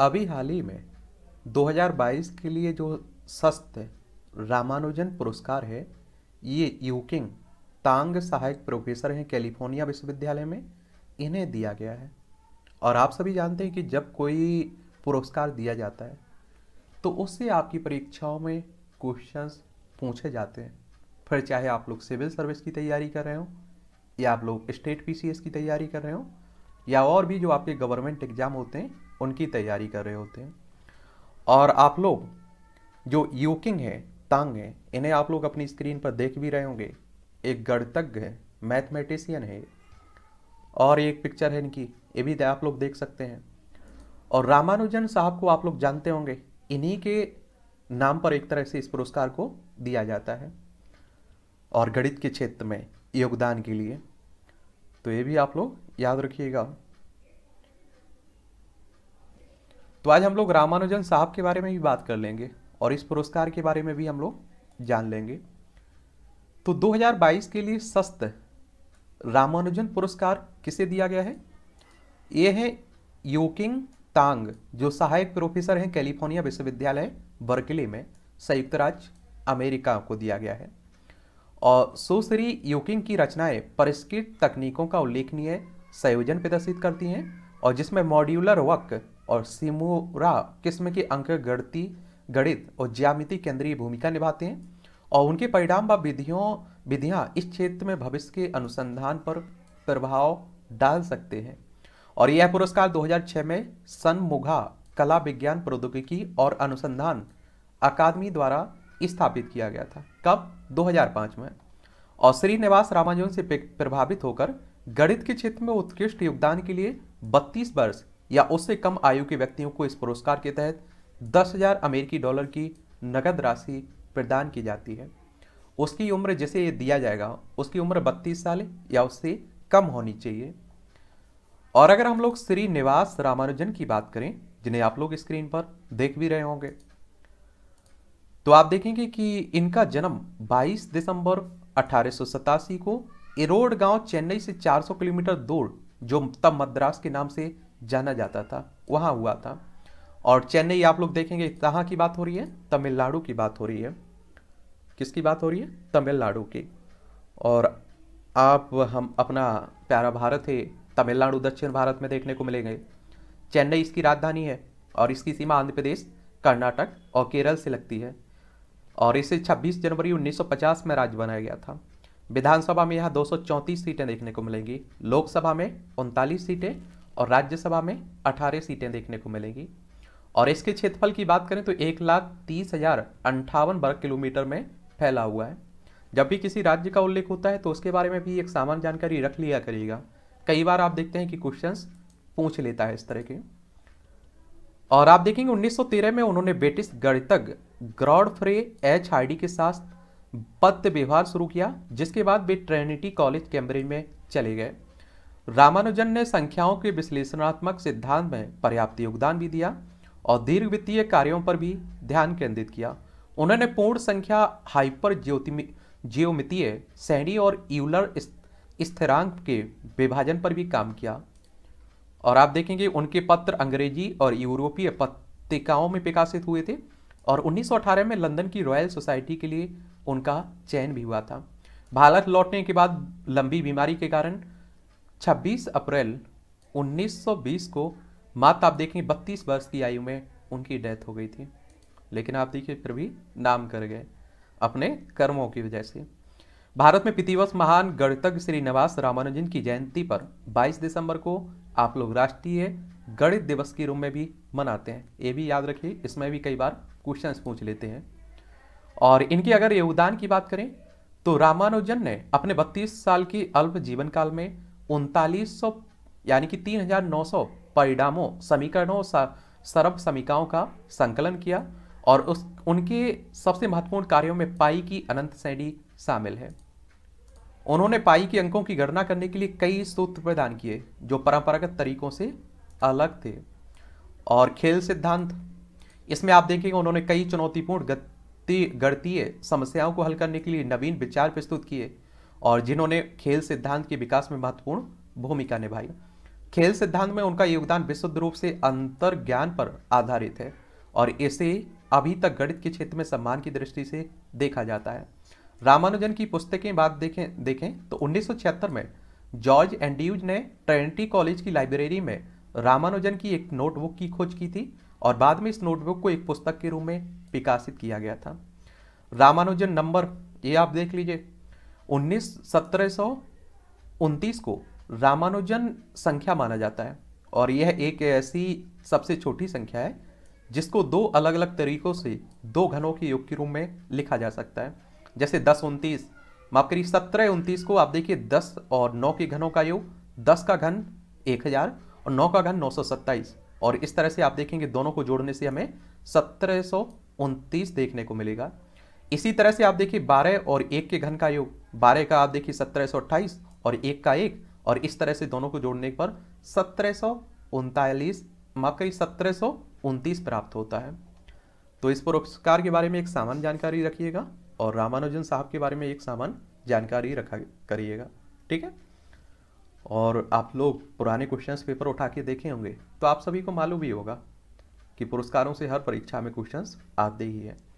अभी हाल ही में 2022 के लिए जो सस्त रामानुजन पुरस्कार है ये यूकिंग तांग सहायक प्रोफेसर हैं कैलिफोर्निया विश्वविद्यालय में इन्हें दिया गया है और आप सभी जानते हैं कि जब कोई पुरस्कार दिया जाता है तो उससे आपकी परीक्षाओं में क्वेश्चंस पूछे जाते हैं फिर चाहे आप लोग सिविल सर्विस की तैयारी कर रहे हो या आप लोग स्टेट पीसीएस की तैयारी कर रहे हो या और भी जो आपके गवर्नमेंट एग्ज़ाम होते हैं उनकी तैयारी कर रहे होते हैं और आप लोग जो यूकिंग है तांग है इन्हें आप लोग अपनी स्क्रीन पर देख भी रहे होंगे एक गणतज्ञ है मैथमेटिशियन है और एक पिक्चर है इनकी ये भी आप लोग देख सकते हैं और रामानुजन साहब को आप लोग जानते होंगे इन्हीं के नाम पर एक तरह से इस पुरस्कार को दिया जाता है और गणित के क्षेत्र में योगदान के लिए तो ये भी आप लोग याद रखिएगा तो आज हम लोग रामानुजन साहब के बारे में भी बात कर लेंगे और इस पुरस्कार के बारे में भी हम लोग जान लेंगे तो 2022 के लिए सस्त रामानुजन पुरस्कार किसे दिया गया है ये है योकिंग तांग जो सहायक प्रोफेसर हैं कैलिफोर्निया विश्वविद्यालय बर्कले में संयुक्त राज्य अमेरिका को दिया गया है और सुश्री योकिंग की रचनाएं परिष्कृत तकनीकों का उल्लेखनीय संयोजन प्रदर्शित करती हैं और जिसमें मॉड्यूलर वर्क और सिमोरा किस्म के अंक गणती गणित और ज्यामिति केंद्रीय भूमिका निभाते हैं और उनके परिणाम व विधियों विधियाँ इस क्षेत्र में भविष्य के अनुसंधान पर प्रभाव डाल सकते हैं और यह पुरस्कार 2006 में सनमुघा कला विज्ञान प्रौद्योगिकी और अनुसंधान अकादमी द्वारा स्थापित किया गया था कब 2005 में और श्रीनिवास रामानुजन से प्रभावित होकर गणित के क्षेत्र में उत्कृष्ट योगदान के लिए 32 वर्ष या उससे कम आयु के व्यक्तियों को इस पुरस्कार के तहत दस हजार अमेरिकी डॉलर की नकद राशि प्रदान की जाती है उसकी उम्र जिसे ये दिया जाएगा उसकी उम्र बत्तीस साल या उससे कम होनी चाहिए और अगर हम लोग श्री निवास रामानुजन की बात करें जिन्हें आप लोग स्क्रीन पर देख भी रहे होंगे तो आप देखेंगे कि इनका जन्म 22 दिसंबर अठारह को इरोड गांव चेन्नई से 400 किलोमीटर दूर जो तब मद्रास के नाम से जाना जाता था वहाँ हुआ था और चेन्नई आप लोग देखेंगे कहाँ की बात हो रही है तमिलनाडु की बात हो रही है किसकी बात हो रही है तमिलनाडु की और आप हम अपना प्यारा भारत है तमिलनाडु दक्षिण भारत में देखने को मिलेंगे चेन्नई इसकी राजधानी है और इसकी सीमा आंध्र प्रदेश कर्नाटक और केरल से लगती है और इसे 26 जनवरी 1950 में राज्य बनाया गया था विधानसभा में यहाँ दो सीटें देखने को मिलेंगी लोकसभा में उनतालीस सीटें और राज्यसभा में अठारह सीटें देखने को मिलेंगी और इसके क्षेत्रफल की बात करें तो एक लाख तीस हजार अंठावन वर्ग किलोमीटर में फैला हुआ है जब भी किसी राज्य का उल्लेख होता है तो उसके बारे में भी एक सामान्य जानकारी रख लिया करिएगा कई बार आप देखते हैं कि क्वेश्चंस पूछ लेता है इस तरह के और आप देखेंगे 1913 में उन्होंने ब्रिटिश गणितज्ञ फ्रे एच हार्डी के साथ पद व्यवहार शुरू किया जिसके बाद वे ट्रेनिटी कॉलेज कैम्ब्रिज में चले गए रामानुजन ने संख्याओं के विश्लेषणात्मक सिद्धांत में पर्याप्त योगदान भी दिया और दीर्घ वित्तीय कार्यों पर भी ध्यान केंद्रित किया उन्होंने पूर्ण संख्या हाइपर ज्योमितीय श्रेणी और यूलर स्थिरांक के विभाजन पर भी काम किया और आप देखेंगे उनके पत्र अंग्रेजी और यूरोपीय पत्रिकाओं में प्रकाशित हुए थे और 1918 में लंदन की रॉयल सोसाइटी के लिए उनका चयन भी हुआ था भारत लौटने के बाद लंबी बीमारी के कारण 26 अप्रैल 1920 को मात्र आप देखें 32 वर्ष की आयु में उनकी डेथ हो गई थी लेकिन आप देखिए फिर भी नाम कर गए अपने कर्मों की वजह से भारत में पितिवस महान गणितज्ञ श्रीनिवास रामानुजन की जयंती पर 22 दिसंबर को आप लोग राष्ट्रीय गणित दिवस के रूप में भी मनाते हैं ये भी याद रखिए इसमें भी कई बार क्वेश्चंस पूछ लेते हैं और इनके अगर योगदान की बात करें तो रामानुजन ने अपने बत्तीस साल की अल्प जीवन काल में उनतालीस सौ यानी कि तीन हजार नौ सौ परिणामों समीकरणों और सरब समीकाओं का संकलन किया और उस उनके सबसे महत्वपूर्ण कार्यों में पाई की अनंत श्रेणी शामिल है उन्होंने पाई के अंकों की गणना करने के लिए कई सूत्र प्रदान किए जो परंपरागत तरीकों से अलग थे और खेल सिद्धांत इसमें आप देखेंगे उन्होंने कई चुनौतीपूर्ण गति गणतीय समस्याओं को हल करने के लिए नवीन विचार प्रस्तुत किए और जिन्होंने खेल सिद्धांत के विकास में महत्वपूर्ण भूमिका निभाई खेल सिद्धांत में उनका योगदान विशुद्ध रूप से अंतर ज्ञान पर आधारित है और इसे अभी तक गणित के क्षेत्र में सम्मान की दृष्टि से देखा जाता है रामानुजन की पुस्तकें बात देखें देखें तो उन्नीस में जॉर्ज एंड्यूज ने ट्रेंटी कॉलेज की लाइब्रेरी में रामानुजन की एक नोटबुक की खोज की थी और बाद में इस नोटबुक को एक पुस्तक के रूप में विकासित किया गया था रामानुजन नंबर ये आप देख लीजिए उन्नीस को रामानुजन संख्या माना जाता है और यह एक ऐसी सबसे छोटी संख्या है जिसको दो अलग अलग तरीकों से दो घनों के योग के रूप में लिखा जा सकता है जैसे दस उनतीस माफ करिए सत्रह उनतीस को आप देखिए दस और नौ के घनों का योग दस का घन एक हजार और नौ का घन नौ सौ सत्ताईस और इस तरह से आप देखेंगे दोनों को जोड़ने से हमें सत्रह सौ उनतीस देखने को मिलेगा इसी तरह से आप देखिए बारह और एक के घन का योग बारह का आप देखिए सत्रह सौ अट्ठाईस और एक का एक और इस तरह से दोनों को जोड़ने पर सत्रह सौ उनतालीस माफ करिए सत्रह सौ उनतीस प्राप्त होता है तो इस पुरस्कार के बारे में एक सामान्य जानकारी रखिएगा और रामानुजन साहब के बारे में एक सामान्य जानकारी रखा करिएगा ठीक है और आप लोग पुराने क्वेश्चंस पेपर उठा के देखे होंगे तो आप सभी को मालूम ही होगा कि पुरस्कारों से हर परीक्षा में क्वेश्चंस आते ही हैं